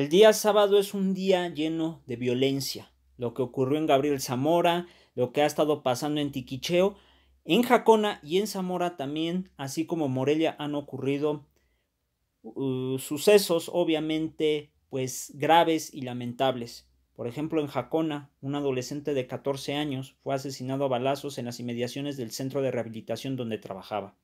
El día sábado es un día lleno de violencia. Lo que ocurrió en Gabriel Zamora, lo que ha estado pasando en Tiquicheo, en Jacona y en Zamora también, así como Morelia, han ocurrido uh, sucesos obviamente pues graves y lamentables. Por ejemplo, en Jacona, un adolescente de 14 años fue asesinado a balazos en las inmediaciones del centro de rehabilitación donde trabajaba.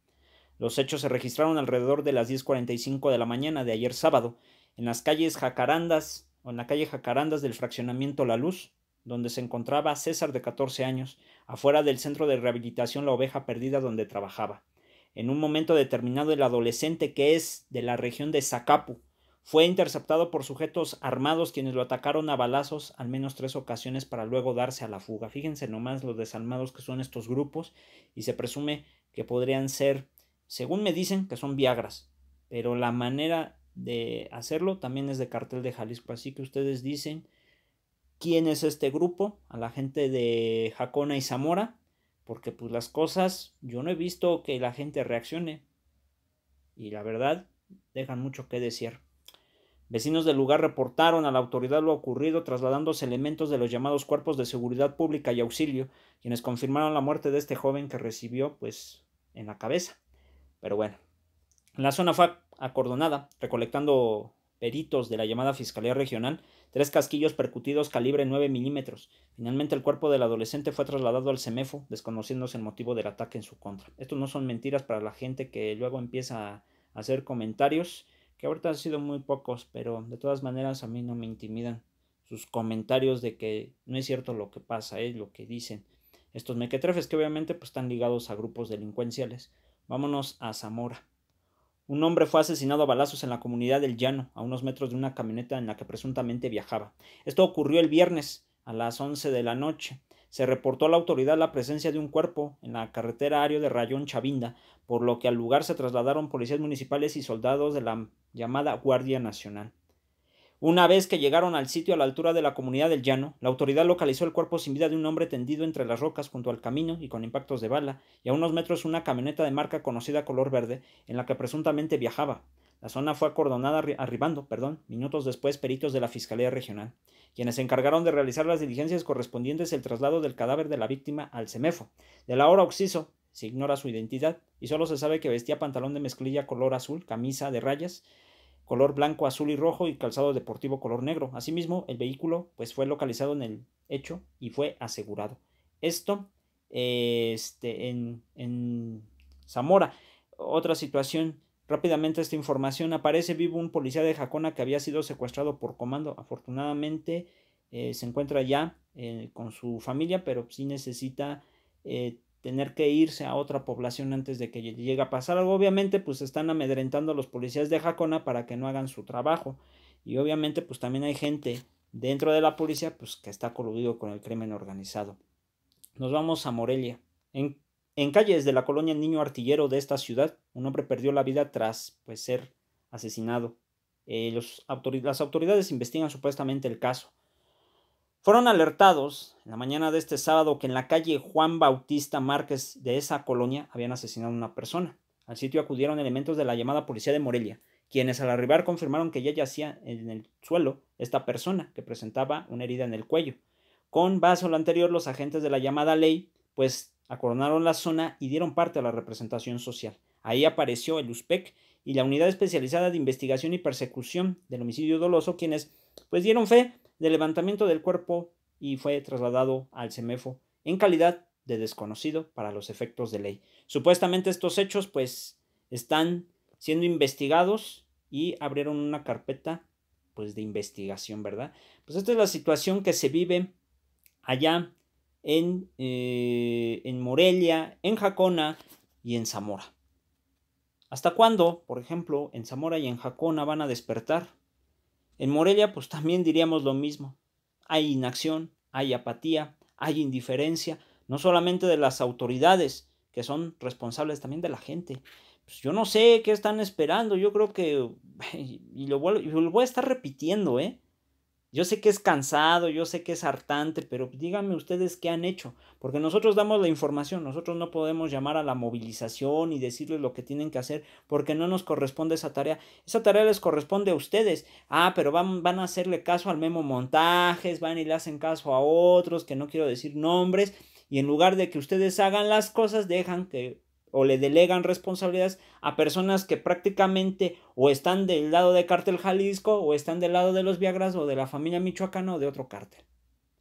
Los hechos se registraron alrededor de las 10.45 de la mañana de ayer sábado en las calles Jacarandas o en la calle Jacarandas del fraccionamiento La Luz, donde se encontraba César de 14 años, afuera del centro de rehabilitación La Oveja Perdida donde trabajaba. En un momento determinado el adolescente que es de la región de Zacapu fue interceptado por sujetos armados quienes lo atacaron a balazos al menos tres ocasiones para luego darse a la fuga. Fíjense nomás los desalmados que son estos grupos y se presume que podrían ser, según me dicen, que son viagras, pero la manera de hacerlo, también es de Cartel de Jalisco. Así que ustedes dicen quién es este grupo, a la gente de Jacona y Zamora, porque pues las cosas, yo no he visto que la gente reaccione. Y la verdad, dejan mucho que decir. Vecinos del lugar reportaron a la autoridad lo ocurrido trasladándose elementos de los llamados cuerpos de seguridad pública y auxilio, quienes confirmaron la muerte de este joven que recibió pues en la cabeza. Pero bueno, la zona fue acordonada, recolectando peritos de la llamada Fiscalía Regional, tres casquillos percutidos calibre 9 milímetros. Finalmente el cuerpo del adolescente fue trasladado al CEMEFO, desconociéndose el motivo del ataque en su contra. Esto no son mentiras para la gente que luego empieza a hacer comentarios, que ahorita han sido muy pocos, pero de todas maneras a mí no me intimidan sus comentarios de que no es cierto lo que pasa, es lo que dicen. Estos mequetrefes que obviamente pues, están ligados a grupos delincuenciales. Vámonos a Zamora. Un hombre fue asesinado a balazos en la comunidad del Llano, a unos metros de una camioneta en la que presuntamente viajaba. Esto ocurrió el viernes a las 11 de la noche. Se reportó a la autoridad la presencia de un cuerpo en la carretera aérea de Rayón Chavinda, por lo que al lugar se trasladaron policías municipales y soldados de la llamada Guardia Nacional. Una vez que llegaron al sitio a la altura de la comunidad del llano, la autoridad localizó el cuerpo sin vida de un hombre tendido entre las rocas junto al camino y con impactos de bala, y a unos metros una camioneta de marca conocida color verde en la que presuntamente viajaba. La zona fue acordonada arribando, perdón, minutos después peritos de la Fiscalía Regional, quienes se encargaron de realizar las diligencias correspondientes el traslado del cadáver de la víctima al CEMEFO. la hora oxiso, se ignora su identidad y solo se sabe que vestía pantalón de mezclilla color azul, camisa de rayas, color blanco, azul y rojo y calzado deportivo color negro. Asimismo, el vehículo pues, fue localizado en el hecho y fue asegurado. Esto este, en, Zamora. Otra situación Rápidamente esta información aparece vivo un policía de Jacona que había sido secuestrado por comando. Afortunadamente eh, se encuentra ya eh, con su familia, pero sí necesita eh, tener que irse a otra población antes de que llegue a pasar algo. Obviamente, pues están amedrentando a los policías de Jacona para que no hagan su trabajo. Y obviamente, pues también hay gente dentro de la policía, pues que está coludido con el crimen organizado. Nos vamos a Morelia. En, calles de la colonia Niño Artillero de esta ciudad, un hombre perdió la vida tras pues, ser asesinado. Eh, las autoridades investigan supuestamente el caso. Fueron alertados en la mañana de este sábado que en la calle Juan Bautista Márquez de esa colonia habían asesinado a una persona. Al sitio acudieron elementos de la llamada policía de Morelia, quienes al arribar confirmaron que ya yacía en el suelo esta persona que presentaba una herida en el cuello. Con base a lo anterior, los agentes de la llamada ley pues acordonaron la zona y dieron parte a la representación social. Ahí apareció el USPEC y la Unidad Especializada de Investigación y Persecución del Homicidio Doloso, quienes pues dieron fe de levantamiento del cuerpo y fue trasladado al CEMEFO en calidad de desconocido para los efectos de ley. Supuestamente estos hechos pues están siendo investigados y abrieron una carpeta pues de investigación, ¿verdad? Pues esta es la situación que se vive allá en, eh, en Morelia, en Jacona y en Zamora. ¿Hasta cuándo, por ejemplo, en Zamora y en Jacona van a despertar? En Morelia, pues también diríamos lo mismo. Hay inacción, hay apatía, hay indiferencia, no solamente de las autoridades, que son responsables también de la gente. Pues yo no sé qué están esperando, yo creo que, y lo, voy, lo voy a estar repitiendo, ¿eh? Yo sé que es cansado, yo sé que es hartante, pero díganme ustedes qué han hecho, porque nosotros damos la información, nosotros no podemos llamar a la movilización y decirles lo que tienen que hacer, porque no nos corresponde esa tarea. Esa tarea les corresponde a ustedes. Ah, pero van, van a hacerle caso al memo montajes, van y le hacen caso a otros, que no quiero decir nombres, y en lugar de que ustedes hagan las cosas, dejan que o le delegan responsabilidades a personas que prácticamente o están del lado de Cártel Jalisco o están del lado de los Viagras o de la familia michoacana o de otro cártel.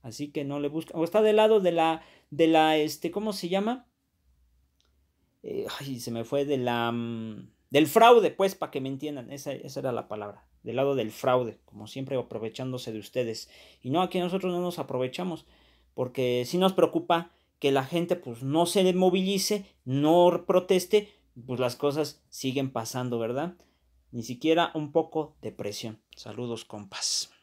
Así que no le buscan. O está del lado de la, de la, este, ¿cómo se llama? Eh, ay, se me fue de la, mm, del fraude, pues, para que me entiendan. Esa, esa era la palabra. Del lado del fraude, como siempre aprovechándose de ustedes. Y no, aquí nosotros no nos aprovechamos porque sí nos preocupa que la gente pues no se movilice, no proteste, pues las cosas siguen pasando, ¿verdad? Ni siquiera un poco de presión. Saludos, compas.